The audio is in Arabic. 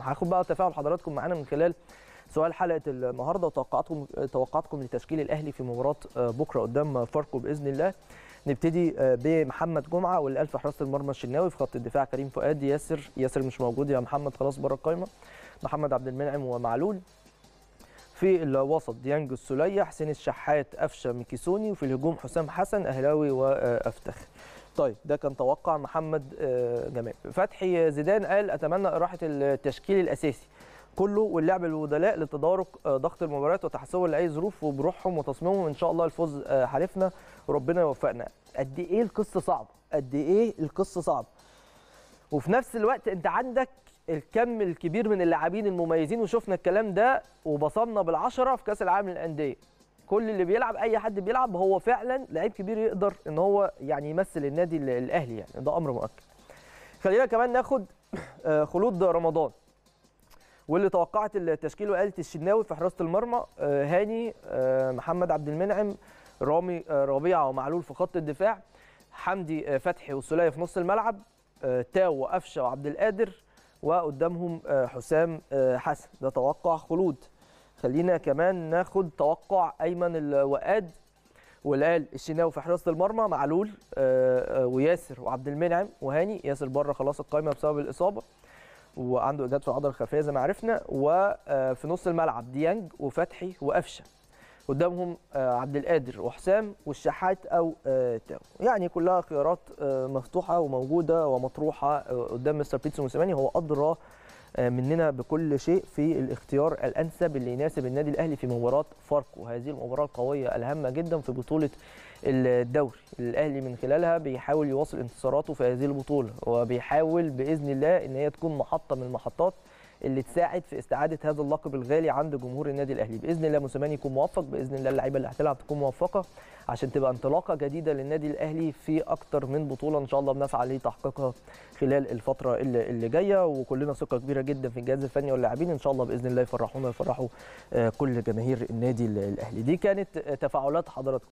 هاخد بقى تفاعل حضراتكم معانا من خلال سؤال حلقه النهارده وتوقعاتكم توقعاتكم لتشكيل الاهلي في مباراه آه، بكره قدام فاركو باذن الله نبتدي آه، بمحمد جمعه والالف في حراسه المرمى الشناوي في خط الدفاع كريم فؤاد ياسر ياسر مش موجود يا محمد خلاص بره القايمه محمد عبد المنعم ومعلول في الوسط ديانج السلية حسين الشحات افشه ميكيسوني وفي الهجوم حسام حسن اهلاوي وافتخ طيب ده كان توقع محمد آه، جمال فتحي زيدان قال اتمنى اراحه التشكيل الاساسي كله واللعب البدلاء لتدارك آه، ضغط المباريات وتحسن لاي ظروف وبروحهم وتصميمهم ان شاء الله الفوز آه، حالفنا وربنا يوفقنا قد ايه القصه صعبه قد ايه القصه صعبه وفي نفس الوقت انت عندك الكم الكبير من اللاعبين المميزين وشفنا الكلام ده وبصمنا بالعشره في كاس العالم للانديه كل اللي بيلعب اي حد بيلعب هو فعلا لعيب كبير يقدر ان هو يعني يمثل النادي الاهلي يعني ده امر مؤكد خلينا كمان ناخد آه، خلود رمضان واللي توقعت التشكيل وقالت الشناوي في حراسه المرمى آه، هاني آه، محمد عبد المنعم رامي ربيعه ومعلول في خط الدفاع حمدي فتحي وسليه في نص الملعب تاو وقفشه وعبد القادر وقدامهم حسام حسن ده توقع خلود خلينا كمان ناخد توقع ايمن الوقاد والال الشناوي في حراسه المرمى معلول آه، آه، وياسر وعبد المنعم وهاني ياسر بره خلاص القايمه بسبب الاصابه وعنده اجهاد في العضله الخلفيه زي ما عرفنا وفي آه، نص الملعب ديانج وفتحي وقفشه قدامهم عبد القادر وحسام والشحات او تاو يعني كلها خيارات مفتوحه وموجوده ومطروحه قدام مستر بيتسو موسيماني هو ادرى آه، مننا بكل شيء في الاختيار الانسب اللي يناسب النادي الاهلي في مباراه فاركو هذه المباراه القويه الهامه جدا في بطوله الدوري الاهلي من خلالها بيحاول يواصل انتصاراته في هذه البطوله وبيحاول باذن الله ان هي تكون محطه من المحطات اللي تساعد في استعاده هذا اللقب الغالي عند جمهور النادي الاهلي باذن الله موسيماني يكون موفق باذن الله اللعيبه اللي هتلعب تكون موفقه عشان تبقى انطلاقه جديده للنادي الاهلي في اكتر من بطوله ان شاء الله بنسعى إيه لتحقيقها خلال الفتره اللي, اللي جايه وكلنا ثقه كبيره جدا في الجهاز الفني واللاعبين ان شاء الله باذن الله يفرحونا يفرحوا آه، كل جماهير النادي الاهلي دي كانت تفاعلات حضراتكم